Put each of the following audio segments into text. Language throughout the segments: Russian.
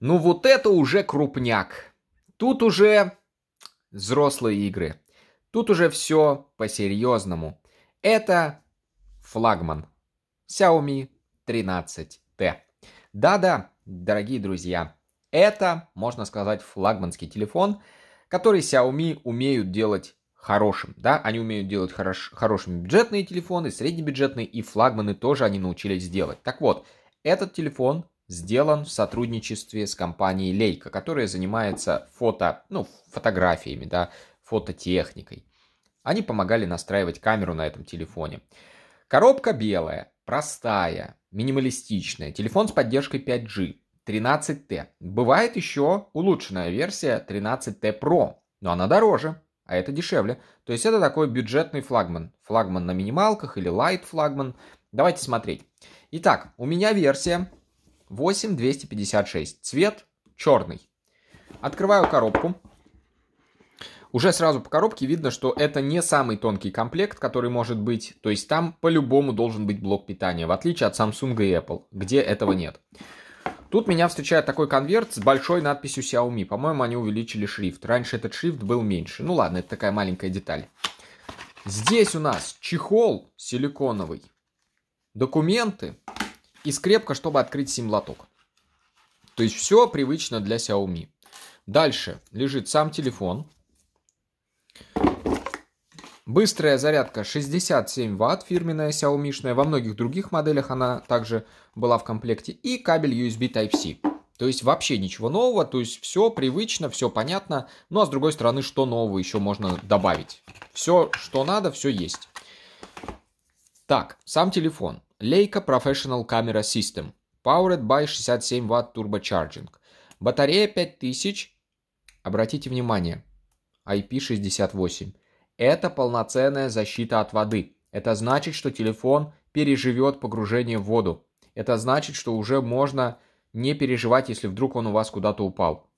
Ну вот это уже крупняк. Тут уже взрослые игры. Тут уже все по-серьезному. Это флагман Xiaomi 13T. Да-да, дорогие друзья, это, можно сказать, флагманский телефон, который Xiaomi умеют делать хорошим, да, они умеют делать хорош, хорошими бюджетные телефоны, среднебюджетные и флагманы тоже они научились делать. Так вот, этот телефон сделан в сотрудничестве с компанией Leica, которая занимается фото, ну, фотографиями, да, фототехникой. Они помогали настраивать камеру на этом телефоне. Коробка белая, простая, минималистичная. Телефон с поддержкой 5G, 13T. Бывает еще улучшенная версия 13T Pro, но она дороже, а это дешевле. То есть это такой бюджетный флагман. Флагман на минималках или light флагман. Давайте смотреть. Итак, у меня версия 8256. Цвет черный. Открываю коробку. Уже сразу по коробке видно, что это не самый тонкий комплект, который может быть. То есть там по-любому должен быть блок питания, в отличие от Samsung и Apple, где этого нет. Тут меня встречает такой конверт с большой надписью Xiaomi. По-моему, они увеличили шрифт. Раньше этот шрифт был меньше. Ну ладно, это такая маленькая деталь. Здесь у нас чехол силиконовый, документы, и скрепка, чтобы открыть сим-лоток. То есть все привычно для Xiaomi. Дальше лежит сам телефон. Быстрая зарядка 67 Вт, фирменная Xiaomi. шная Во многих других моделях она также была в комплекте. И кабель USB Type-C. То есть вообще ничего нового, то есть все привычно, все понятно. Ну а с другой стороны, что нового еще можно добавить? Все, что надо, все есть. Так, сам телефон. Leica Professional Camera System. Powered by 67 Watt Turbocharging. Батарея 5000. Обратите внимание, IP68. Это полноценная защита от воды. Это значит, что телефон переживет погружение в воду. Это значит, что уже можно не переживать, если вдруг он у вас куда-то упал.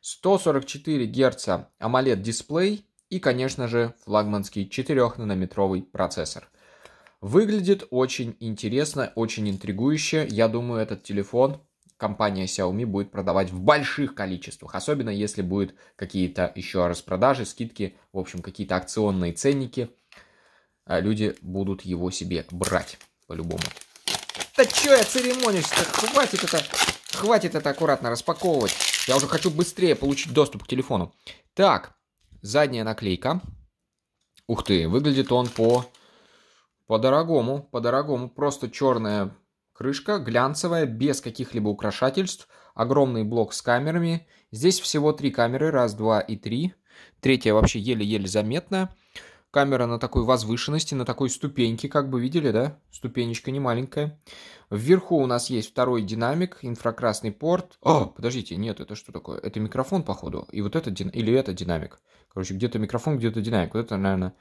144 Гц AMOLED дисплей и, конечно же, флагманский 4-нанометровый процессор – Выглядит очень интересно, очень интригующе. Я думаю, этот телефон компания Xiaomi будет продавать в больших количествах, особенно если будут какие-то еще распродажи, скидки, в общем, какие-то акционные ценники. А люди будут его себе брать по-любому. Да что я церемонюсь-то? Хватит это, хватит это аккуратно распаковывать. Я уже хочу быстрее получить доступ к телефону. Так, задняя наклейка. Ух ты, выглядит он по по-дорогому, по-дорогому, просто черная крышка, глянцевая, без каких-либо украшательств, огромный блок с камерами. Здесь всего три камеры, раз, два и три. Третья вообще еле-еле заметная. Камера на такой возвышенности, на такой ступеньке, как бы видели, да? Ступенечка не маленькая. Вверху у нас есть второй динамик, инфракрасный порт. О, подождите, нет, это что такое? Это микрофон, походу. И вот этот динамик, или это динамик. Короче, где-то микрофон, где-то динамик. Вот это, наверное,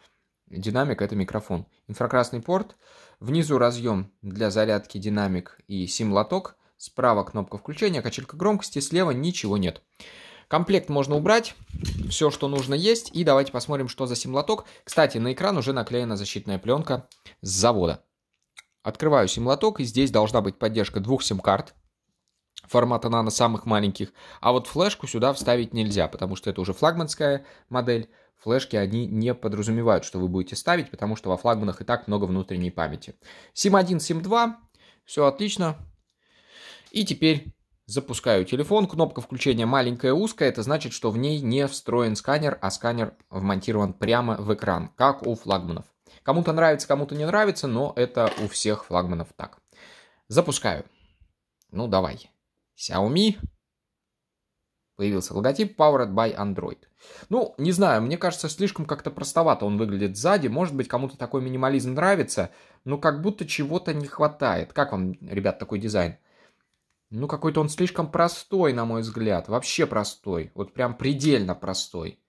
Динамик – это микрофон. Инфракрасный порт. Внизу разъем для зарядки динамик и сим-лоток. Справа кнопка включения, качелька громкости, слева ничего нет. Комплект можно убрать, все, что нужно есть. И давайте посмотрим, что за сим-лоток Кстати, на экран уже наклеена защитная пленка с завода. Открываю сим-лоток и здесь должна быть поддержка двух сим-карт формата нано самых маленьких. А вот флешку сюда вставить нельзя, потому что это уже флагманская модель флешки, они не подразумевают, что вы будете ставить, потому что во флагманах и так много внутренней памяти. SIM1, SIM2, все отлично. И теперь запускаю телефон. Кнопка включения маленькая, узкая. Это значит, что в ней не встроен сканер, а сканер вмонтирован прямо в экран, как у флагманов. Кому-то нравится, кому-то не нравится, но это у всех флагманов так. Запускаю. Ну, давай. Xiaomi появился логотип Powered by Android. Ну, не знаю, мне кажется, слишком как-то простовато он выглядит сзади. Может быть, кому-то такой минимализм нравится, но как будто чего-то не хватает. Как вам, ребят, такой дизайн? Ну, какой-то он слишком простой, на мой взгляд. Вообще простой. Вот прям предельно простой.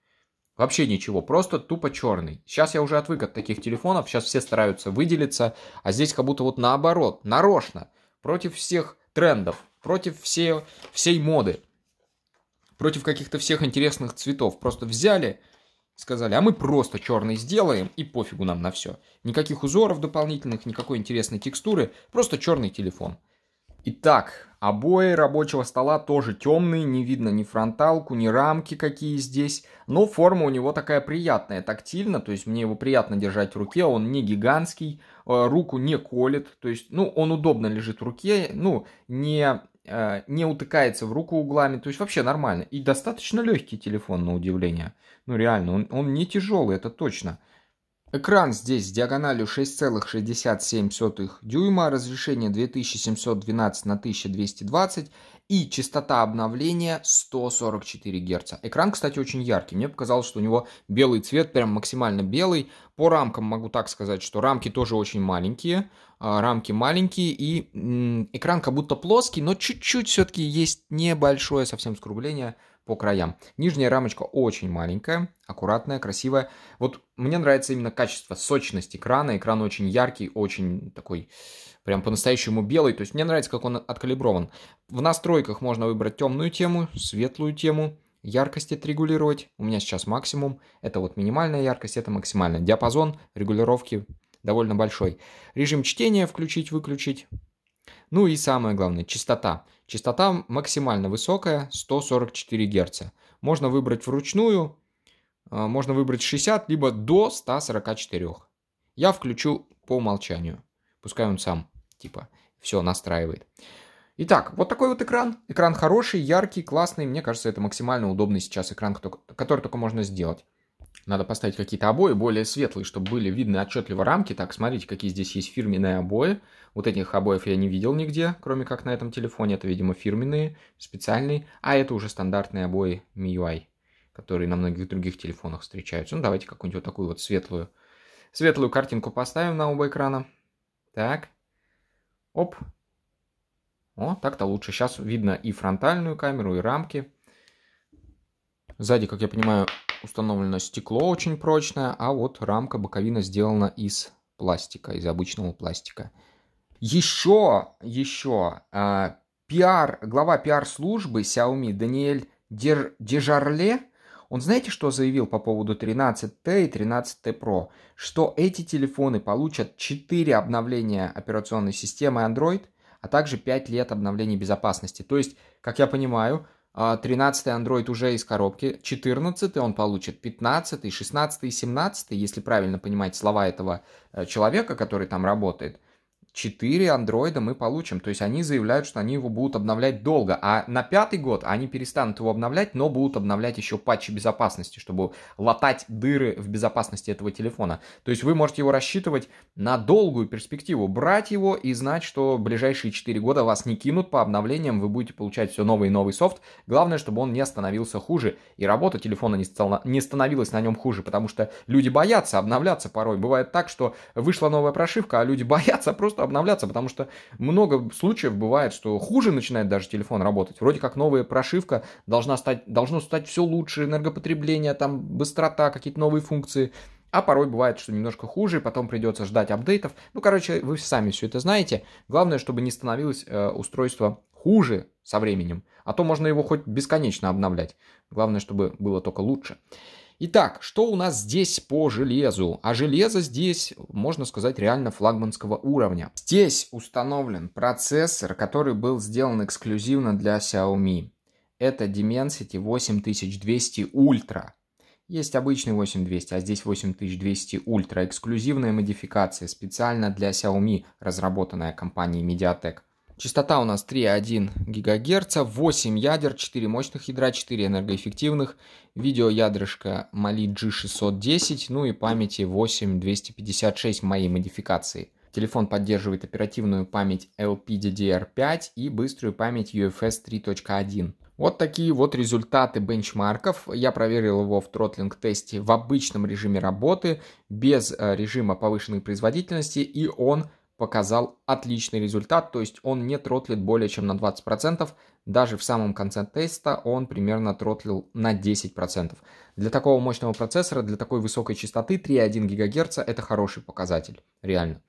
Вообще ничего, просто тупо черный. Сейчас я уже отвык от таких телефонов, сейчас все стараются выделиться, а здесь как будто вот наоборот, нарочно, против всех трендов, против всей, всей моды против каких-то всех интересных цветов. Просто взяли, сказали, а мы просто черный сделаем, и пофигу нам на все. Никаких узоров дополнительных, никакой интересной текстуры, просто черный телефон. Итак, обои рабочего стола тоже темные, не видно ни фронталку, ни рамки какие здесь, но форма у него такая приятная, тактильно, то есть мне его приятно держать в руке, он не гигантский, э, руку не колет, то есть, ну, он удобно лежит в руке, ну, не Э, не утыкается в руку углами, то есть вообще нормально. И достаточно легкий телефон, на удивление. Ну реально, он, он не тяжелый, это точно. Экран здесь с диагональю 6,67 дюйма, разрешение 2712 на 1220 и частота обновления 144 Гц. Экран, кстати, очень яркий. Мне показалось, что у него белый цвет, прям максимально белый. По рамкам могу так сказать, что рамки тоже очень маленькие. А, рамки маленькие, и экран как будто плоский, но чуть-чуть все-таки есть небольшое совсем скругление по краям. Нижняя рамочка очень маленькая, аккуратная, красивая. Вот мне нравится именно качество, сочность экрана. Экран очень яркий, очень такой прям по-настоящему белый. То есть мне нравится, как он откалиброван. В настройках можно выбрать темную тему, светлую тему, яркость отрегулировать. У меня сейчас максимум. Это вот минимальная яркость, это максимальная. Диапазон регулировки довольно большой. Режим чтения включить, выключить. Ну и самое главное, частота. Частота максимально высокая, 144 Гц. Можно выбрать вручную, э, можно выбрать 60, либо до 144. Я включу по умолчанию. Пускай он сам типа, все настраивает. Итак, вот такой вот экран. Экран хороший, яркий, классный. Мне кажется, это максимально удобный сейчас экран, который только можно сделать. Надо поставить какие-то обои более светлые, чтобы были видны отчетливо рамки. Так, смотрите, какие здесь есть фирменные обои. Вот этих обоев я не видел нигде, кроме как на этом телефоне. Это, видимо, фирменные, специальные. А это уже стандартные обои MIUI, которые на многих других телефонах встречаются. Ну, давайте какую-нибудь вот такую вот светлую, светлую картинку поставим на оба экрана. Так, Оп. О, так-то лучше. Сейчас видно и фронтальную камеру, и рамки. Сзади, как я понимаю, установлено стекло очень прочное, а вот рамка боковина сделана из пластика, из обычного пластика. Еще, еще, э, а, пиар, глава пиар-службы Xiaomi Даниэль Дер, Дежарле он знаете, что заявил по поводу 13T и 13T Pro? Что эти телефоны получат 4 обновления операционной системы Android, а также 5 лет обновлений безопасности. То есть, как я понимаю, 13 а, й Android уже из коробки, 14 й он получит, 15, й 16, й 17, й если правильно понимать слова этого э, человека, который там работает – 4 андроида мы получим. То есть они заявляют, что они его будут обновлять долго. А на пятый год они перестанут его обновлять, но будут обновлять еще патчи безопасности, чтобы латать дыры в безопасности этого телефона. То есть вы можете его рассчитывать на долгую перспективу, брать его и знать, что ближайшие 4 года вас не кинут по обновлениям, вы будете получать все новый и новый софт. Главное, чтобы он не становился хуже и работа телефона не, стала, не становилась на нем хуже, потому что люди боятся обновляться порой. Бывает так, что вышла новая прошивка, а люди боятся просто обновляться, потому что много случаев бывает, что хуже начинает даже телефон работать. Вроде как новая прошивка должна стать, должно стать все лучше, энергопотребление, там быстрота, какие-то новые функции. А порой бывает, что немножко хуже, потом придется ждать апдейтов. Ну, короче, вы сами все это знаете. Главное, чтобы не становилось э, устройство хуже со временем. А то можно его хоть бесконечно обновлять. Главное, чтобы было только лучше. Итак, что у нас здесь по железу? А железо здесь, можно сказать, реально флагманского уровня. Здесь установлен процессор, который был сделан эксклюзивно для Xiaomi. Это Dimensity 8200 Ultra. Есть обычный 8200, а здесь 8200 Ultra. Эксклюзивная модификация, специально для Xiaomi, разработанная компанией MediaTek. Частота у нас 3,1 ГГц, 8 ядер, 4 мощных ядра, 4 энергоэффективных, видеоядрышко Mali G610, ну и памяти 8256 моей модификации. Телефон поддерживает оперативную память LPDDR5 и быструю память UFS 3.1. Вот такие вот результаты бенчмарков. Я проверил его в тротлинг-тесте в обычном режиме работы, без э, режима повышенной производительности, и он показал отличный результат, то есть он не тротлит более чем на 20%, даже в самом конце теста он примерно тротлил на 10%. Для такого мощного процессора, для такой высокой частоты 3,1 ГГц это хороший показатель, реально.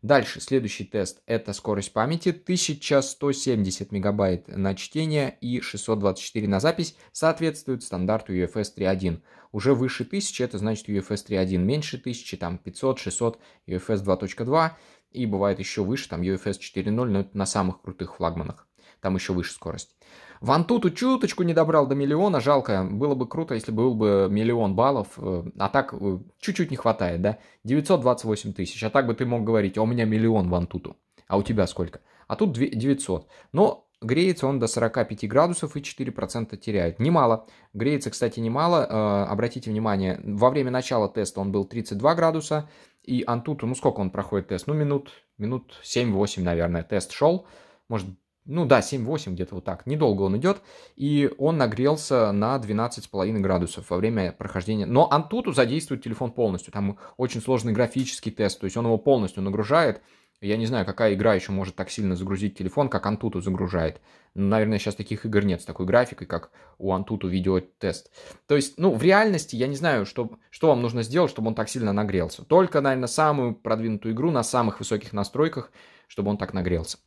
Дальше, следующий тест – это скорость памяти 1170 мегабайт на чтение и 624 на запись, соответствует стандарту UFS 3.1. Уже выше 1000 – это значит UFS 3.1, меньше 1000 – там 500, 600, UFS 2.2. И бывает еще выше, там UFS 4.0, но это на самых крутых флагманах. Там еще выше скорость. Вантуту чуточку не добрал до миллиона, жалко. Было бы круто, если был бы миллион баллов, э, а так э, чуть-чуть не хватает, да? 928 тысяч, а так бы ты мог говорить, «А у меня миллион Вантуту, а у тебя сколько? А тут 900. Но Греется он до 45 градусов и 4% теряет. Немало. Греется, кстати, немало. Э, обратите внимание, во время начала теста он был 32 градуса. И Антуту, ну сколько он проходит тест? Ну минут, минут 7-8, наверное, тест шел. Может, ну да, 7-8 где-то вот так. Недолго он идет. И он нагрелся на 12,5 градусов во время прохождения. Но Антуту задействует телефон полностью. Там очень сложный графический тест. То есть он его полностью нагружает. Я не знаю, какая игра еще может так сильно загрузить телефон, как Antutu загружает. Ну, наверное, сейчас таких игр нет с такой графикой, как у Antutu видеотест. То есть, ну, в реальности я не знаю, что, что вам нужно сделать, чтобы он так сильно нагрелся. Только, наверное, самую продвинутую игру на самых высоких настройках, чтобы он так нагрелся.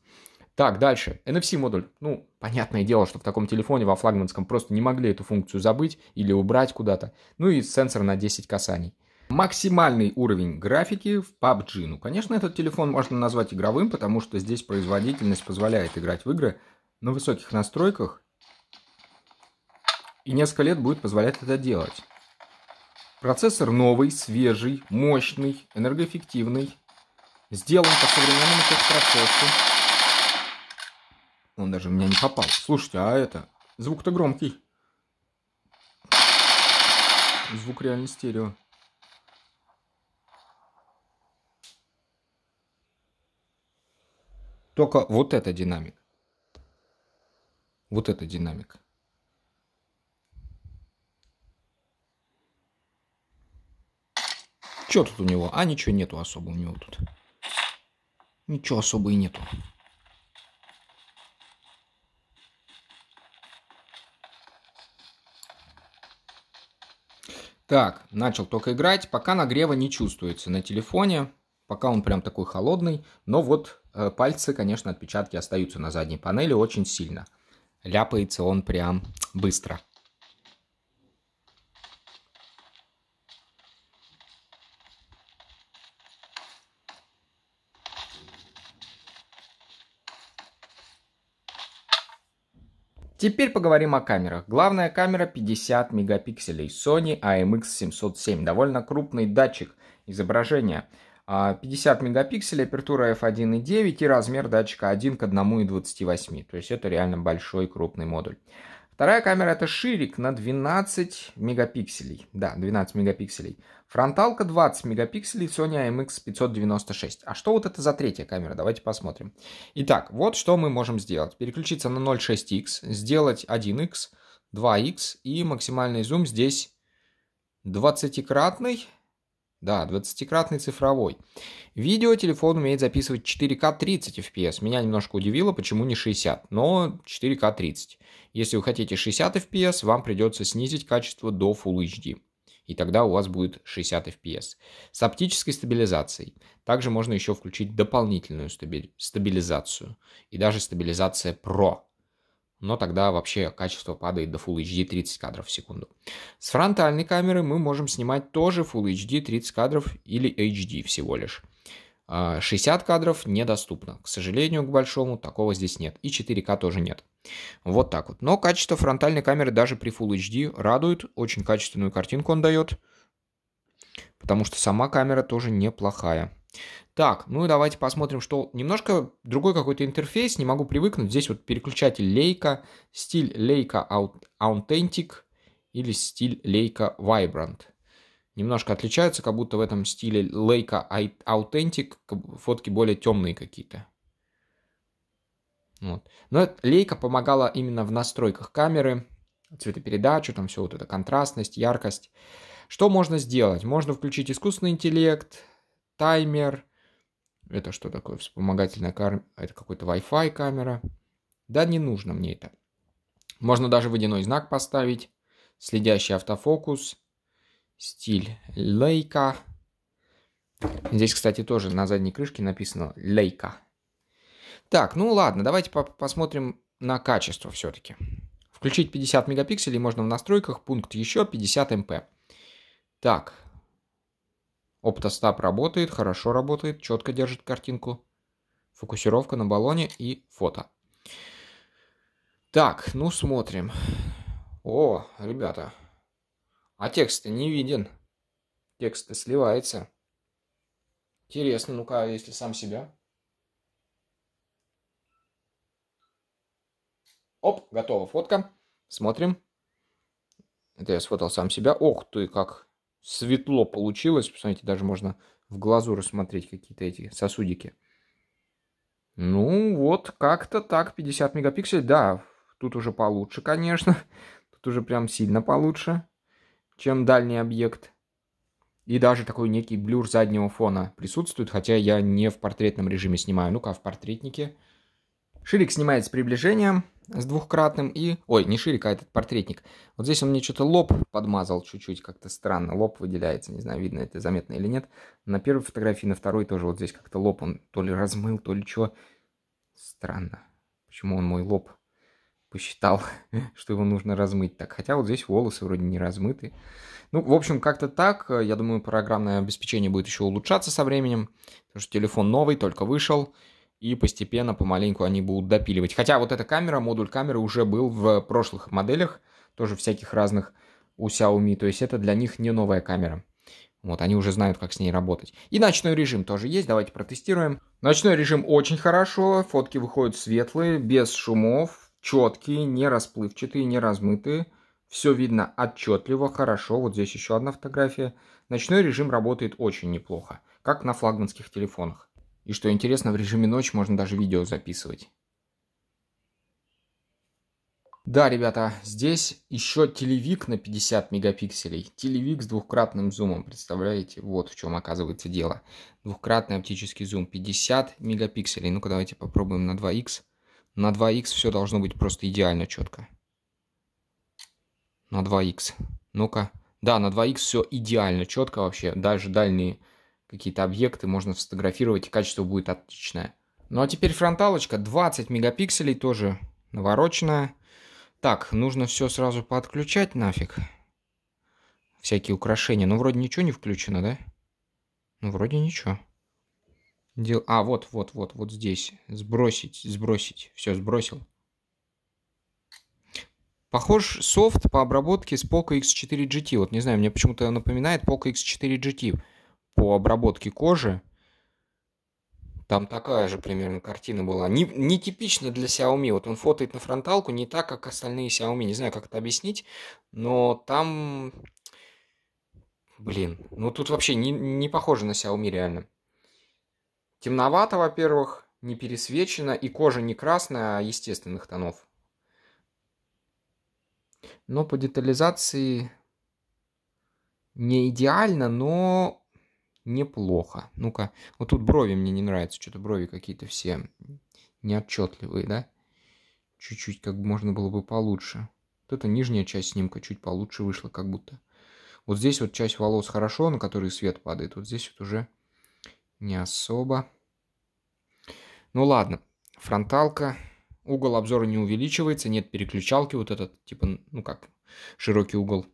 Так, дальше. NFC-модуль. Ну, понятное дело, что в таком телефоне во флагманском просто не могли эту функцию забыть или убрать куда-то. Ну и сенсор на 10 касаний. Максимальный уровень графики в PUBG. Ну, конечно, этот телефон можно назвать игровым, потому что здесь производительность позволяет играть в игры на высоких настройках. И несколько лет будет позволять это делать. Процессор новый, свежий, мощный, энергоэффективный. Сделан по современному техпроцессу. Он даже в меня не попал. Слушайте, а это... Звук-то громкий. Звук реально стерео. Только вот это динамик. Вот это динамик. Что тут у него? А, ничего нету особо у него тут. Ничего особо и нету. Так, начал только играть. Пока нагрева не чувствуется на телефоне. Пока он прям такой холодный. Но вот Э, пальцы, конечно, отпечатки остаются на задней панели очень сильно. Ляпается он прям быстро. Теперь поговорим о камерах. Главная камера 50 мегапикселей Sony IMX707, довольно крупный датчик изображения. 50 а, мегапикселей, апертура f1.9 и размер датчика 1 к 1 и 28. То есть это реально большой крупный модуль. Вторая камера это ширик на 12 мегапикселей. Да, 12 мегапикселей. Фронталка 20 мегапикселей Sony IMX596. А что вот это за третья камера? Давайте посмотрим. Итак, вот что мы можем сделать. Переключиться на 0.6x, сделать 1x, 2x и максимальный зум здесь 20-кратный. Да, 20-кратный цифровой. Видео телефон умеет записывать 4К 30 FPS. Меня немножко удивило, почему не 60, но 4К 30. Если вы хотите 60 FPS, вам придется снизить качество до Full HD. И тогда у вас будет 60 FPS. С оптической стабилизацией. Также можно еще включить дополнительную стабилизацию. И даже стабилизация Pro но тогда вообще качество падает до Full HD 30 кадров в секунду. С фронтальной камеры мы можем снимать тоже Full HD 30 кадров или HD всего лишь. 60 а, кадров недоступно. К сожалению, к большому, такого здесь нет. И 4К тоже нет. Вот так вот. Но качество фронтальной камеры даже при Full HD радует. Очень качественную картинку он дает. Потому что сама камера тоже неплохая. Так, ну и давайте посмотрим, что немножко другой какой-то интерфейс, не могу привыкнуть. Здесь вот переключатель лейка, стиль лейка Authentic или стиль лейка Vibrant. Немножко отличаются, как будто в этом стиле лейка Authentic фотки более темные какие-то. Вот. Но лейка помогала именно в настройках камеры, цветопередачу, там все вот это, контрастность, яркость. Что можно сделать? Можно включить искусственный интеллект, таймер. Это что такое? Вспомогательная камера. Это какой-то Wi-Fi камера. Да, не нужно мне это. Можно даже водяной знак поставить. Следящий автофокус. Стиль лейка. Здесь, кстати, тоже на задней крышке написано лейка. Так, ну ладно, давайте по посмотрим на качество все-таки. Включить 50 мегапикселей можно в настройках, пункт еще 50 мп. Так, Оптостап работает, хорошо работает, четко держит картинку. Фокусировка на баллоне и фото. Так, ну смотрим. О, ребята. А текст не виден. Текст сливается. Интересно, ну-ка, а если сам себя. Оп, готова фотка. Смотрим. Это я сфотал сам себя. Ох ты, как светло получилось. Посмотрите, даже можно в глазу рассмотреть какие-то эти сосудики. Ну, вот как-то так, 50 мегапикселей, да, тут уже получше, конечно. Тут уже прям сильно получше, чем дальний объект. И даже такой некий блюр заднего фона присутствует, хотя я не в портретном режиме снимаю. Ну-ка, в портретнике. Ширик снимает с приближением с двухкратным и... Ой, не Ширик, а этот портретник. Вот здесь он мне что-то лоб подмазал чуть-чуть, как-то странно. Лоб выделяется, не знаю, видно это заметно или нет. На первой фотографии, на второй тоже вот здесь как-то лоб он то ли размыл, то ли что. Странно. Почему он мой лоб посчитал, что его нужно размыть так. Хотя вот здесь волосы вроде не размыты. Ну, в общем, как-то так. Я думаю, программное обеспечение будет еще улучшаться со временем. Потому что телефон новый, только вышел и постепенно, помаленьку они будут допиливать. Хотя вот эта камера, модуль камеры уже был в прошлых моделях, тоже всяких разных у Xiaomi, то есть это для них не новая камера. Вот, они уже знают, как с ней работать. И ночной режим тоже есть, давайте протестируем. Ночной режим очень хорошо, фотки выходят светлые, без шумов, четкие, не расплывчатые, не размытые. Все видно отчетливо, хорошо. Вот здесь еще одна фотография. Ночной режим работает очень неплохо, как на флагманских телефонах. И что интересно, в режиме ночь можно даже видео записывать. Да, ребята, здесь еще телевик на 50 мегапикселей. Телевик с двухкратным зумом, представляете? Вот в чем оказывается дело. Двухкратный оптический зум 50 мегапикселей. Ну-ка давайте попробуем на 2х. На 2х все должно быть просто идеально четко. На 2х. Ну-ка. Да, на 2х все идеально четко вообще. Даже дальние какие-то объекты можно сфотографировать, и качество будет отличное. Ну а теперь фронталочка, 20 мегапикселей тоже навороченная. Так, нужно все сразу подключать нафиг. Всякие украшения. Ну, вроде ничего не включено, да? Ну, вроде ничего. Дел... А, вот, вот, вот, вот здесь. Сбросить, сбросить. Все, сбросил. Похож софт по обработке с Poco X4 GT. Вот не знаю, мне почему-то напоминает Poco X4 GT по обработке кожи. Там такая же примерно картина была. Не, не типично для Xiaomi. Вот он фотоет на фронталку не так, как остальные Xiaomi. Не знаю, как это объяснить, но там... Блин, ну тут вообще не, не похоже на Xiaomi реально. Темновато, во-первых, не пересвечено, и кожа не красная, а естественных тонов. Но по детализации не идеально, но неплохо. Ну-ка, вот тут брови мне не нравятся, что-то брови какие-то все неотчетливые, да? Чуть-чуть как бы можно было бы получше. Вот эта нижняя часть снимка чуть получше вышла как будто. Вот здесь вот часть волос хорошо, на которые свет падает. Вот здесь вот уже не особо. Ну ладно, фронталка. Угол обзора не увеличивается, нет переключалки. Вот этот, типа, ну как, широкий угол.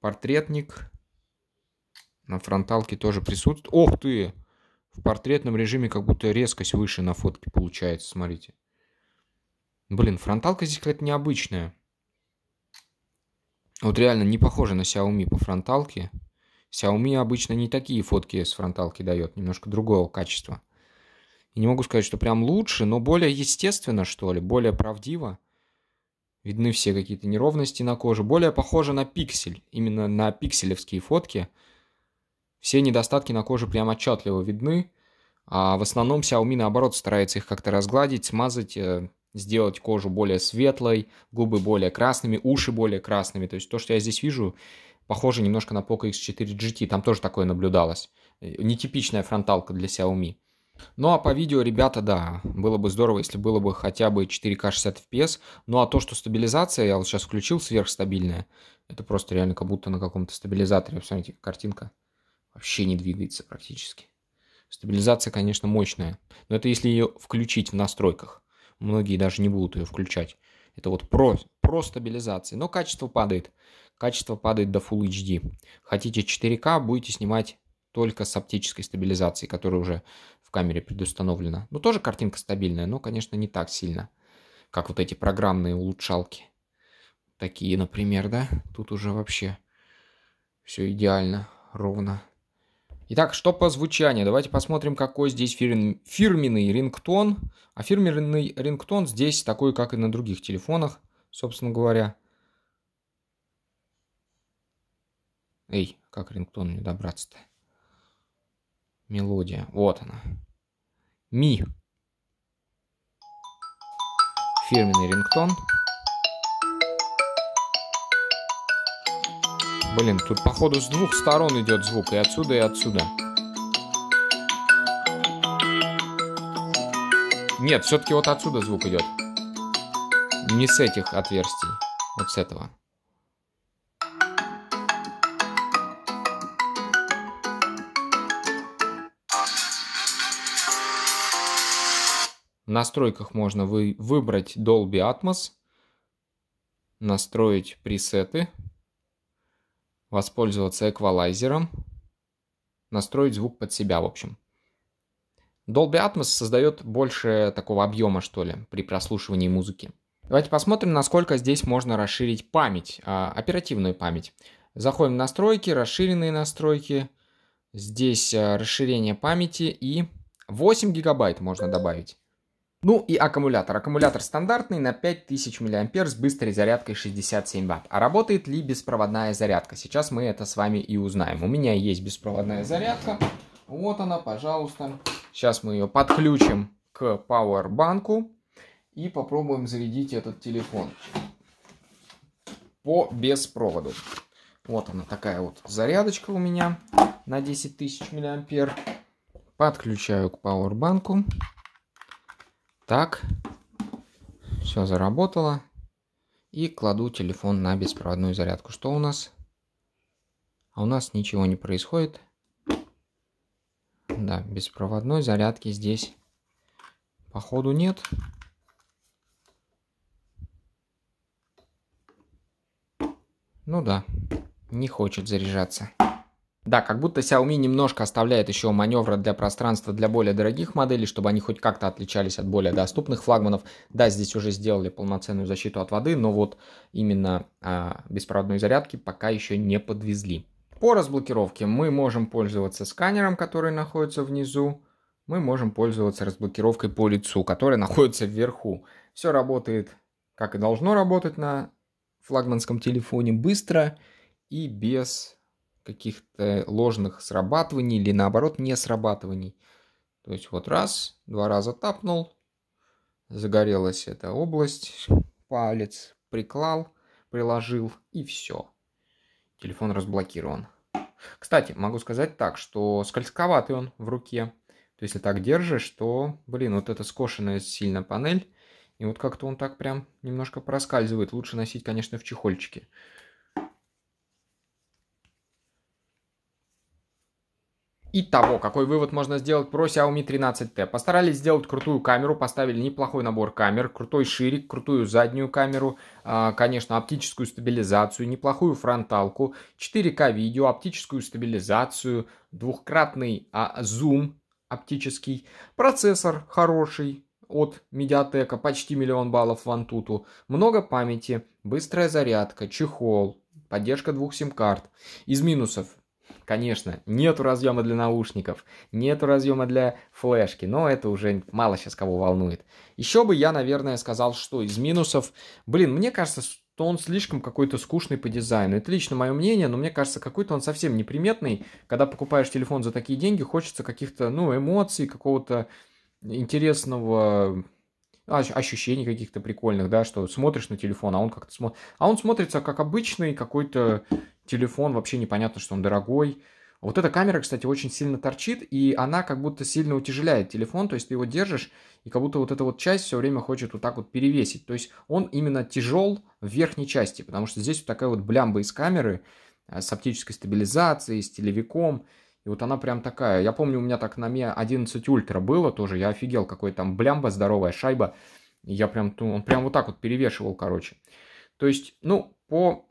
Портретник. На фронталке тоже присутствует. Ох ты! В портретном режиме как будто резкость выше на фотке получается, смотрите. Блин, фронталка здесь какая-то необычная. Вот реально не похоже на Xiaomi по фронталке. Xiaomi обычно не такие фотки с фронталки дает, немножко другого качества. И не могу сказать, что прям лучше, но более естественно, что ли, более правдиво. Видны все какие-то неровности на коже. Более похоже на пиксель, именно на пикселевские фотки – все недостатки на коже прям отчетливо видны, а в основном Xiaomi наоборот старается их как-то разгладить, смазать, э, сделать кожу более светлой, губы более красными, уши более красными. То есть то, что я здесь вижу, похоже немножко на Poco X4 GT, там тоже такое наблюдалось. Э, нетипичная фронталка для Xiaomi. Ну а по видео, ребята, да, было бы здорово, если было бы хотя бы 4К 60 FPS. Ну а то, что стабилизация, я вот сейчас включил сверхстабильная, это просто реально как будто на каком-то стабилизаторе. Посмотрите, картинка вообще не двигается практически. Стабилизация, конечно, мощная, но это если ее включить в настройках. Многие даже не будут ее включать. Это вот про, про стабилизации, но качество падает. Качество падает до Full HD. Хотите 4К, будете снимать только с оптической стабилизацией, которая уже в камере предустановлена. но ну, тоже картинка стабильная, но, конечно, не так сильно, как вот эти программные улучшалки. Такие, например, да? Тут уже вообще все идеально, ровно. Итак, что по звучанию? Давайте посмотрим, какой здесь фирм... фирменный рингтон. А фирменный рингтон здесь такой, как и на других телефонах, собственно говоря. Эй, как рингтон мне добраться-то? Мелодия. Вот она. Ми. Фирменный рингтон. Блин, тут походу с двух сторон идет звук, и отсюда, и отсюда. Нет, все-таки вот отсюда звук идет. Не с этих отверстий, вот с этого. В настройках можно вы выбрать Dolby Atmos, настроить пресеты, воспользоваться эквалайзером, настроить звук под себя, в общем. Dolby Atmos создает больше такого объема, что ли, при прослушивании музыки. Давайте посмотрим, насколько здесь можно расширить память, а, оперативную память. Заходим в настройки, расширенные настройки. Здесь а, расширение памяти и 8 гигабайт можно добавить. Ну и аккумулятор. Аккумулятор стандартный на 5000 мА с быстрой зарядкой 67 Вт. А работает ли беспроводная зарядка? Сейчас мы это с вами и узнаем. У меня есть беспроводная зарядка. Вот она, пожалуйста. Сейчас мы ее подключим к пауэрбанку и попробуем зарядить этот телефон по беспроводу. Вот она такая вот зарядочка у меня на 10 тысяч миллиампер. Подключаю к пауэрбанку. банку. Так, все заработало. И кладу телефон на беспроводную зарядку. Что у нас? А у нас ничего не происходит. Да, беспроводной зарядки здесь походу нет. Ну да, не хочет заряжаться. Да, как будто Xiaomi немножко оставляет еще маневра для пространства для более дорогих моделей, чтобы они хоть как-то отличались от более доступных флагманов. Да, здесь уже сделали полноценную защиту от воды, но вот именно а, беспроводной зарядки пока еще не подвезли. По разблокировке мы можем пользоваться сканером, который находится внизу. Мы можем пользоваться разблокировкой по лицу, которая находится вверху. Все работает, как и должно работать на флагманском телефоне, быстро и без каких-то ложных срабатываний или наоборот не срабатываний. То есть вот раз, два раза тапнул, загорелась эта область, палец приклал, приложил и все. Телефон разблокирован. Кстати, могу сказать так, что скользковатый он в руке. То есть, если так держишь, то, блин, вот эта скошенная сильно панель, и вот как-то он так прям немножко проскальзывает. Лучше носить, конечно, в чехольчике. Итого, какой вывод можно сделать про Xiaomi 13T? Постарались сделать крутую камеру, поставили неплохой набор камер, крутой ширик, крутую заднюю камеру, а, конечно, оптическую стабилизацию, неплохую фронталку, 4К видео, оптическую стабилизацию, двухкратный а, зум оптический, процессор хороший, от MediaTek почти миллион баллов в Antutu, много памяти, быстрая зарядка, чехол, поддержка двух сим-карт. Из минусов Конечно, нету разъема для наушников, нету разъема для флешки, но это уже мало сейчас кого волнует. Еще бы я, наверное, сказал, что из минусов... Блин, мне кажется, что он слишком какой-то скучный по дизайну. Это лично мое мнение, но мне кажется, какой-то он совсем неприметный. Когда покупаешь телефон за такие деньги, хочется каких-то, ну, эмоций, какого-то интересного а, ощущений каких-то прикольных, да, что смотришь на телефон, а он как-то смотрит. А он смотрится как обычный какой-то телефон вообще непонятно, что он дорогой. Вот эта камера, кстати, очень сильно торчит, и она как будто сильно утяжеляет телефон, то есть ты его держишь, и как будто вот эта вот часть все время хочет вот так вот перевесить. То есть он именно тяжел в верхней части, потому что здесь вот такая вот блямба из камеры э, с оптической стабилизацией, с телевиком, и вот она прям такая. Я помню, у меня так на Ми 11 Ультра было тоже, я офигел, какой там блямба, здоровая шайба. я прям, он прям вот так вот перевешивал, короче. То есть, ну, по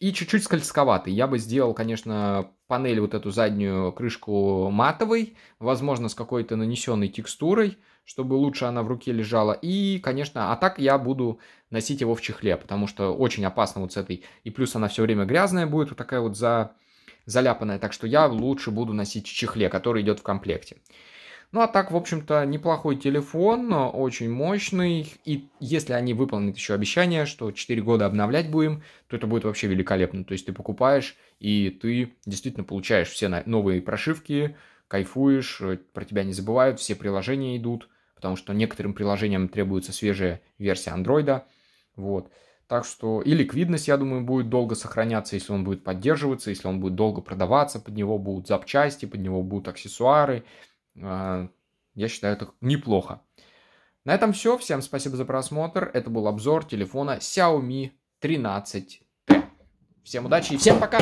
и чуть-чуть скользковатый. Я бы сделал, конечно, панель вот эту заднюю крышку матовой, возможно, с какой-то нанесенной текстурой, чтобы лучше она в руке лежала. И, конечно, а так я буду носить его в чехле, потому что очень опасно вот с этой. И плюс она все время грязная будет, вот такая вот за... заляпанная. Так что я лучше буду носить в чехле, который идет в комплекте. Ну а так, в общем-то, неплохой телефон, очень мощный. И если они выполнят еще обещание, что 4 года обновлять будем, то это будет вообще великолепно. То есть ты покупаешь, и ты действительно получаешь все новые прошивки, кайфуешь, э, про тебя не забывают, все приложения идут, потому что некоторым приложениям требуется свежая версия андроида. Вот. Так что и ликвидность, я думаю, будет долго сохраняться, если он будет поддерживаться, если он будет долго продаваться, под него будут запчасти, под него будут аксессуары а, я считаю это неплохо. На этом все. Всем спасибо за просмотр. Это был обзор телефона Xiaomi 13T. Всем удачи и всем пока!